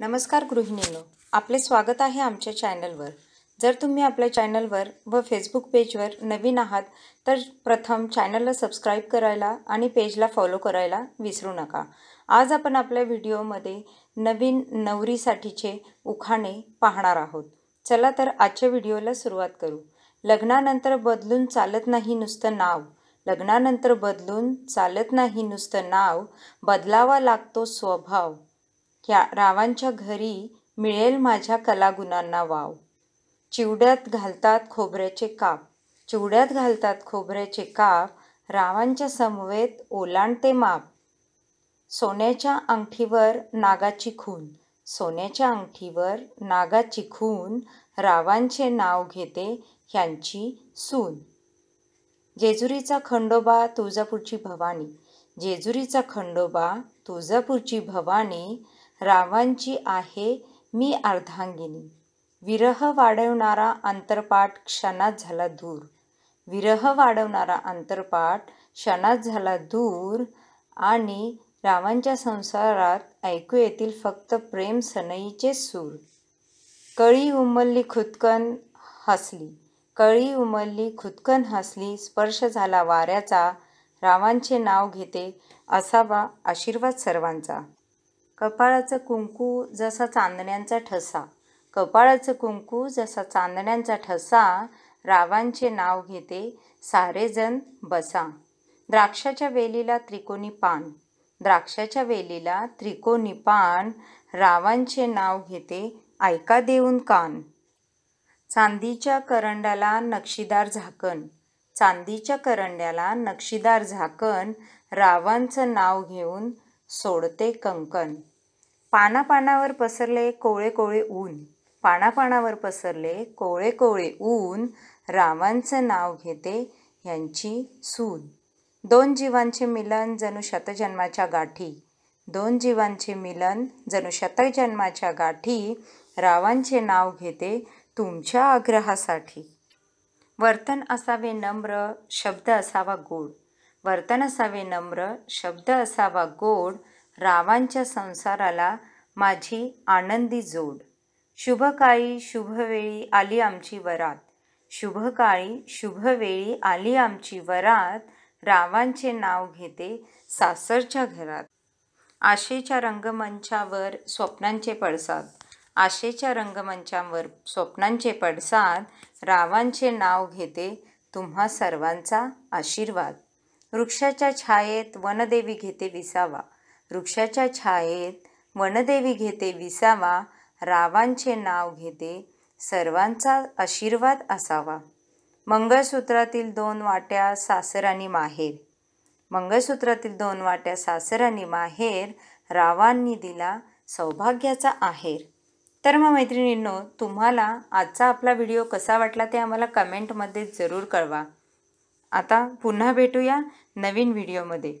नमस्कार गृहिणीनो आपले स्वागत आहे आमच्या चॅनलवर जर तुम्ही आपल्या चॅनलवर व फेसबुक पेजवर नवीन आहात तर प्रथम चॅनलला सबस्क्राईब करायला आणि पेजला फॉलो करायला विसरू नका आज आपण आपल्या व्हिडिओमध्ये नवीन नवरीसाठीचे उखाणे पाहणार आहोत चला तर आजच्या व्हिडिओला सुरुवात करू लग्नानंतर बदलून चालत नाही नुसतं नाव लग्नानंतर बदलून चालत नाही नुसतं नाव बदलावा लागतो स्वभाव क्या रावांच्या घरी मिळेल माझ्या कलागुणांना वाव चिवड्यात घालतात खोबऱ्याचे काप चिवड्यात घालतात खोबऱ्याचे काप रावांच्या समवेत ओलांडते माप सोन्याच्या अंगठीवर नागाची खून सोन्याच्या अंगठीवर नागाची खून रावांचे नाव घेते ह्यांची सून जेजुरीचा खंडोबा तुळजापूरची भवानी जेजुरीचा खंडोबा तुळजापूरची भवानी रावांची आहे मी अर्धांगिनी विरह वाढवणारा आंतरपाठ क्षणात झाला दूर विरह वाढवणारा आंतरपाठ क्षणात झाला दूर आणि रावांच्या संसारात ऐकू येतील फक्त प्रेम सनईचे सूर कळी उमलली खुदकन हसली कळी उमलली खुदकन हसली स्पर्श झाला वाऱ्याचा रावांचे नाव घेते असावा आशीर्वाद सर्वांचा कपाळाचं कुंकू जसा चांदण्यांचा ठसा कपाळाचं कुंकू जसा चांदण्यांचा ठसा रावांचे नाव घेते सारेजण बसा द्राक्षाच्या वेलीला त्रिकोणी पान द्राक्षाच्या वेलीला त्रिकोणी पान रावांचे नाव घेते ऐका देऊन कान चांदीच्या करंड्याला नक्षीदार झाकण चांदीच्या करंड्याला नक्षीदार झाकण रावांचं नाव घेऊन सोडते कंकण पानापानावर पसरले कोळे कोळे ऊन पानापानावर पसरले कोळे कोळे ऊन रामांचं नाव घेते यांची सून दोन जीवांचे मिलन जणू शतजन्माच्या गाठी दोन जीवांचे मिलन जणू शतजन्माच्या गाठी रावांचे नाव घेते तुमच्या आग्रहासाठी वर्तन असावे नम्र शब्द असावा गोड वर्तन असावे नम्र शब्द असावा गोड रावांच्या संसाराला माझी आनंदी जोड शुभकाळी शुभवेळी आली आमची वरात शुभकाळी शुभवेळी आली आमची वरात रावांचे नाव घेते सासरच्या घरात आशेच्या रंगमंचावर स्वप्नांचे पडसाद आशेच्या रंगमंचावर स्वप्नांचे पडसाद रावांचे नाव घेते तुम्हा सर्वांचा आशीर्वाद वृक्षाच्या छायेत वनदेवी घेते विसावा वृक्षाच्या छायेत वनदेवी घेते विसावा रावांचे नाव घेते सर्वांचा आशीर्वाद असावा मंगळसूत्रातील दोन वाट्या सासर आणि माहेर मंगळसूत्रातील दोन वाट्या सासर आणि माहेर रावांनी दिला सौभाग्याचा आहेर तर मग मैत्रिणींनो तुम्हाला आजचा आपला व्हिडिओ कसा वाटला ते आम्हाला कमेंटमध्ये जरूर कळवा आता पुन्हा भेटूया नवीन व्हिडिओमध्ये